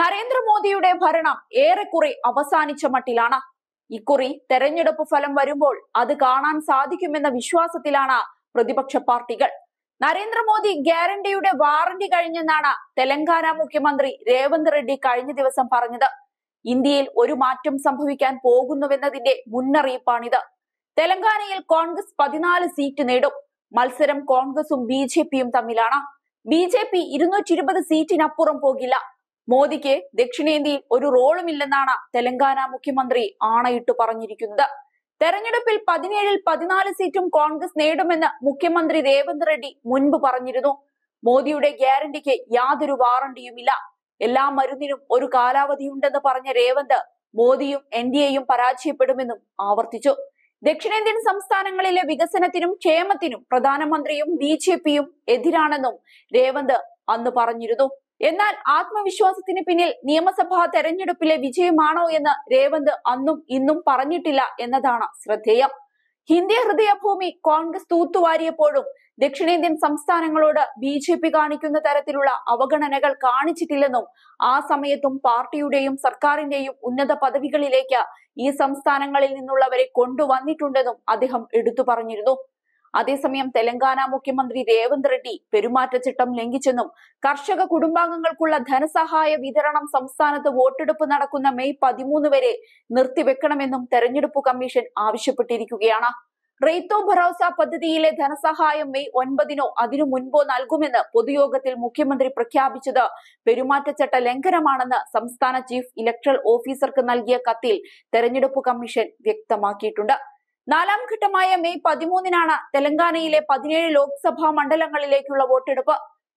നരേന്ദ്രമോദിയുടെ ഭരണം ഏറെക്കുറെ അവസാനിച്ച മട്ടിലാണ് ഇക്കുറി തെരഞ്ഞെടുപ്പ് ഫലം വരുമ്പോൾ അത് കാണാൻ സാധിക്കുമെന്ന വിശ്വാസത്തിലാണ് പ്രതിപക്ഷ പാർട്ടികൾ നരേന്ദ്രമോദി ഗ്യാരണ്ടിയുടെ വാറണ്ടി കഴിഞ്ഞെന്നാണ് തെലങ്കാന മുഖ്യമന്ത്രി രേവന്ത് റെഡ്ഡി കഴിഞ്ഞ ദിവസം പറഞ്ഞത് ഇന്ത്യയിൽ ഒരു മാറ്റം സംഭവിക്കാൻ പോകുന്നുവെന്നതിന്റെ മുന്നറിയിപ്പാണിത് തെലങ്കാനയിൽ കോൺഗ്രസ് പതിനാല് സീറ്റ് നേടും മത്സരം കോൺഗ്രസും ബി തമ്മിലാണ് ബി ജെ പി ഇരുന്നൂറ്റി ഇരുപത് സീറ്റിനപ്പുറം പോകില്ല മോദിക്ക് ദക്ഷിണേന്ത്യയിൽ ഒരു റോളുമില്ലെന്നാണ് തെലങ്കാന മുഖ്യമന്ത്രി ആണയിട്ട് പറഞ്ഞിരിക്കുന്നത് തെരഞ്ഞെടുപ്പിൽ പതിനേഴിൽ പതിനാല് സീറ്റും കോൺഗ്രസ് നേടുമെന്ന് മുഖ്യമന്ത്രി രേവന്ത് റെഡ്ഡി മുൻപ് പറഞ്ഞിരുന്നു മോദിയുടെ ഗ്യാരണ്ടിക്ക് യാതൊരു വാറണ്ടിയുമില്ല എല്ലാ മരുന്നിനും ഒരു കാലാവധിയുണ്ടെന്ന് പറഞ്ഞ രേവന്ത് മോദിയും എൻ ഡി എയും പരാജയപ്പെടുമെന്നും ആവർത്തിച്ചു ദക്ഷിണേന്ത്യൻ സംസ്ഥാനങ്ങളിലെ വികസനത്തിനും ക്ഷേമത്തിനും പ്രധാനമന്ത്രിയും ബി ജെ പിയും എതിരാണെന്നും രേവന്ത് അന്ന് പറഞ്ഞിരുന്നു എന്നാൽ ആത്മവിശ്വാസത്തിന് പിന്നിൽ നിയമസഭാ തെരഞ്ഞെടുപ്പിലെ വിജയമാണോ എന്ന് രേവന്ത് അന്നും ഇന്നും പറഞ്ഞിട്ടില്ല എന്നതാണ് ശ്രദ്ധേയം ഹിന്ദി ഹൃദയഭൂമി കോൺഗ്രസ് തൂത്തുവാരിയപ്പോഴും ദക്ഷിണേന്ത്യൻ സംസ്ഥാനങ്ങളോട് ബി ജെ പി കാണിക്കുന്ന തരത്തിലുള്ള അവഗണനകൾ കാണിച്ചിട്ടില്ലെന്നും ആ സമയത്തും പാർട്ടിയുടെയും സർക്കാരിന്റെയും ഉന്നത പദവികളിലേക്ക് ഈ സംസ്ഥാനങ്ങളിൽ നിന്നുള്ളവരെ കൊണ്ടുവന്നിട്ടുണ്ടെന്നും അദ്ദേഹം എടുത്തു പറഞ്ഞിരുന്നു അതേസമയം തെലങ്കാന മുഖ്യമന്ത്രി രേവന്ത് റെഡ്ഡി പെരുമാറ്റച്ചട്ടം ലംഘിച്ചെന്നും കർഷക കുടുംബാംഗങ്ങൾക്കുള്ള ധനസഹായ വിതരണം സംസ്ഥാനത്ത് വോട്ടെടുപ്പ് നടക്കുന്ന മെയ് പതിമൂന്ന് വരെ നിർത്തിവെക്കണമെന്നും തെരഞ്ഞെടുപ്പ് കമ്മീഷൻ ആവശ്യപ്പെട്ടിരിക്കുകയാണ് റെയ്ത്തോ ഭറോസ പദ്ധതിയിലെ ധനസഹായം മെയ് ഒൻപതിനോ അതിനു മുൻപോ നൽകുമെന്ന് പൊതുയോഗത്തിൽ മുഖ്യമന്ത്രി പ്രഖ്യാപിച്ചത് പെരുമാറ്റച്ചട്ട ലംഘനമാണെന്ന് സംസ്ഥാന ചീഫ് ഇലക്ട്രൽ ഓഫീസർക്ക് നൽകിയ കത്തിൽ തെരഞ്ഞെടുപ്പ് കമ്മീഷൻ വ്യക്തമാക്കിയിട്ടുണ്ട് നാലാം ഘട്ടമായ മെയ് പതിമൂന്നിനാണ് തെലങ്കാനയിലെ പതിനേഴ് ലോക്സഭാ മണ്ഡലങ്ങളിലേക്കുള്ള വോട്ടെടുപ്പ്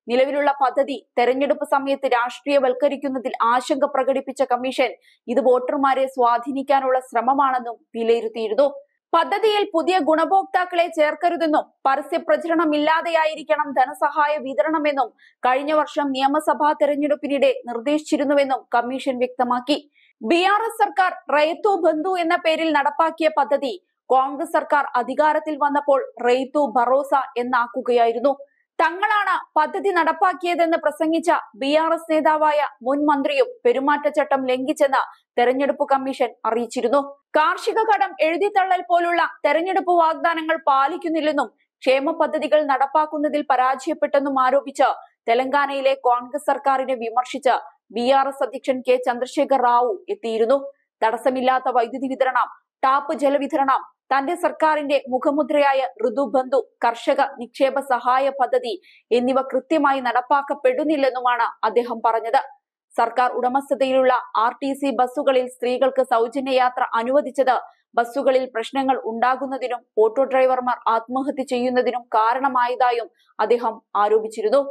നിലവിലുള്ള പദ്ധതി തെരഞ്ഞെടുപ്പ് സമയത്ത് രാഷ്ട്രീയവൽക്കരിക്കുന്നതിൽ ആശങ്ക പ്രകടിപ്പിച്ച കമ്മീഷൻ ഇത് വോട്ടർമാരെ സ്വാധീനിക്കാനുള്ള ശ്രമമാണെന്നും വിലയിരുത്തിയിരുന്നു പദ്ധതിയിൽ പുതിയ ഗുണഭോക്താക്കളെ ചേർക്കരുതെന്നും പരസ്യപ്രചരണമില്ലാതെയായിരിക്കണം ധനസഹായ വിതരണമെന്നും കഴിഞ്ഞ വർഷം നിയമസഭാ തെരഞ്ഞെടുപ്പിനിടെ നിർദ്ദേശിച്ചിരുന്നുവെന്നും കമ്മീഷൻ വ്യക്തമാക്കി ബി ആർ എസ് സർക്കാർ റയത്തു ബന്ധു എന്ന പേരിൽ നടപ്പാക്കിയ പദ്ധതി കോൺഗ്രസ് സർക്കാർ അധികാരത്തിൽ വന്നപ്പോൾ റെയ്തു ഭറോസ എന്നാക്കുകയായിരുന്നു തങ്ങളാണ് പദ്ധതി നടപ്പാക്കിയതെന്ന് പ്രസംഗിച്ച ബി ആർ എസ് നേതാവായ മുൻ മന്ത്രിയും പെരുമാറ്റച്ചട്ടം ലംഘിച്ചെന്ന് തെരഞ്ഞെടുപ്പ് കമ്മീഷൻ അറിയിച്ചിരുന്നു കാർഷിക കടം എഴുതിത്തള്ളൽ പോലുള്ള തെരഞ്ഞെടുപ്പ് വാഗ്ദാനങ്ങൾ പാലിക്കുന്നില്ലെന്നും ക്ഷേമ പദ്ധതികൾ നടപ്പാക്കുന്നതിൽ പരാജയപ്പെട്ടെന്നും ആരോപിച്ച് തെലങ്കാനയിലെ കോൺഗ്രസ് സർക്കാരിനെ വിമർശിച്ച് ബി ആർ എസ് അധ്യക്ഷൻ കെ ചന്ദ്രശേഖർ റാവു എത്തിയിരുന്നു തടസ്സമില്ലാത്ത വൈദ്യുതി വിതരണം ടാപ്പ് ജലവിതരണം തന്റെ സർക്കാരിന്റെ മുഖമുദ്രയായ ഋതുബന്ധു കർഷക നിക്ഷേപ സഹായ പദ്ധതി എന്നിവ കൃത്യമായി നടപ്പാക്കപ്പെടുന്നില്ലെന്നുമാണ് അദ്ദേഹം പറഞ്ഞത് സർക്കാർ ഉടമസ്ഥതയിലുള്ള ആർ ടി സി ബസ്സുകളിൽ സ്ത്രീകൾക്ക് സൗജന്യ യാത്ര അനുവദിച്ചത് ബസ്സുകളിൽ പ്രശ്നങ്ങൾ ഉണ്ടാകുന്നതിനും ഓട്ടോ ഡ്രൈവർമാർ ആത്മഹത്യ ചെയ്യുന്നതിനും കാരണമായതായും അദ്ദേഹം ആരോപിച്ചിരുന്നു